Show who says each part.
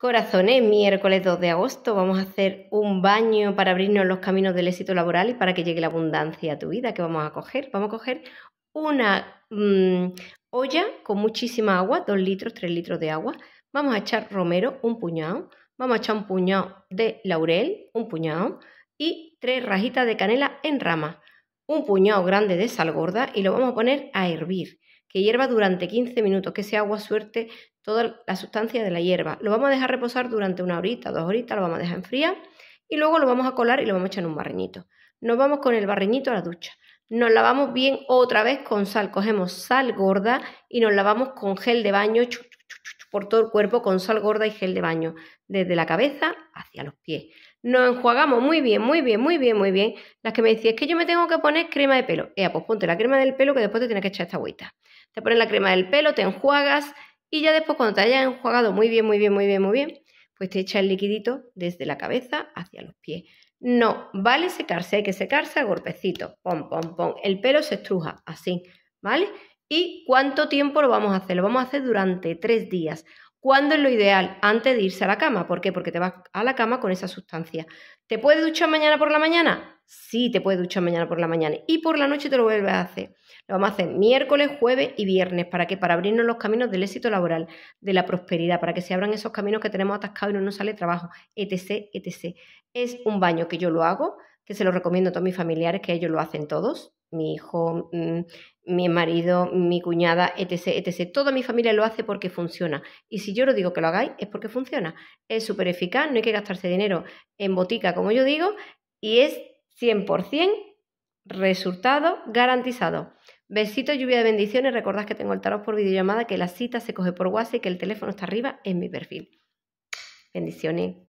Speaker 1: Corazones, ¿eh? miércoles 2 de agosto vamos a hacer un baño para abrirnos los caminos del éxito laboral y para que llegue la abundancia a tu vida. ¿Qué vamos a coger? Vamos a coger una mm, olla con muchísima agua, 2 litros, 3 litros de agua. Vamos a echar romero, un puñado. Vamos a echar un puñado de laurel, un puñado. Y tres rajitas de canela en rama. Un puñado grande de sal gorda y lo vamos a poner a hervir que hierva durante 15 minutos, que ese agua suerte toda la sustancia de la hierba. Lo vamos a dejar reposar durante una horita, dos horitas, lo vamos a dejar enfriar y luego lo vamos a colar y lo vamos a echar en un barreñito. Nos vamos con el barreñito a la ducha. Nos lavamos bien otra vez con sal. Cogemos sal gorda y nos lavamos con gel de baño por todo el cuerpo con sal gorda y gel de baño, desde la cabeza hacia los pies. Nos enjuagamos muy bien, muy bien, muy bien, muy bien. Las que me decían es que yo me tengo que poner crema de pelo. Ea, pues ponte la crema del pelo que después te tienes que echar esta agüita. Te pones la crema del pelo, te enjuagas y ya después cuando te hayas enjuagado muy bien, muy bien, muy bien, muy bien, pues te echa el liquidito desde la cabeza hacia los pies. No, vale secarse, hay que secarse a golpecito. pom, pom, pom. El pelo se estruja así, ¿vale? ¿Y cuánto tiempo lo vamos a hacer? Lo vamos a hacer durante tres días. ¿Cuándo es lo ideal? Antes de irse a la cama. ¿Por qué? Porque te vas a la cama con esa sustancia. ¿Te puedes duchar mañana por la mañana? Sí, te puedes duchar mañana por la mañana. Y por la noche te lo vuelves a hacer. Lo vamos a hacer miércoles, jueves y viernes. ¿Para que Para abrirnos los caminos del éxito laboral, de la prosperidad, para que se abran esos caminos que tenemos atascados y no nos sale trabajo, etc., etc. Es un baño que yo lo hago, que se lo recomiendo a todos mis familiares, que ellos lo hacen todos mi hijo, mm, mi marido, mi cuñada, etc, etc. Toda mi familia lo hace porque funciona. Y si yo lo digo que lo hagáis, es porque funciona. Es súper eficaz, no hay que gastarse dinero en botica, como yo digo, y es 100% resultado garantizado. Besitos, lluvia de bendiciones. Recordad que tengo el tarot por videollamada, que la cita se coge por WhatsApp y que el teléfono está arriba en mi perfil. Bendiciones.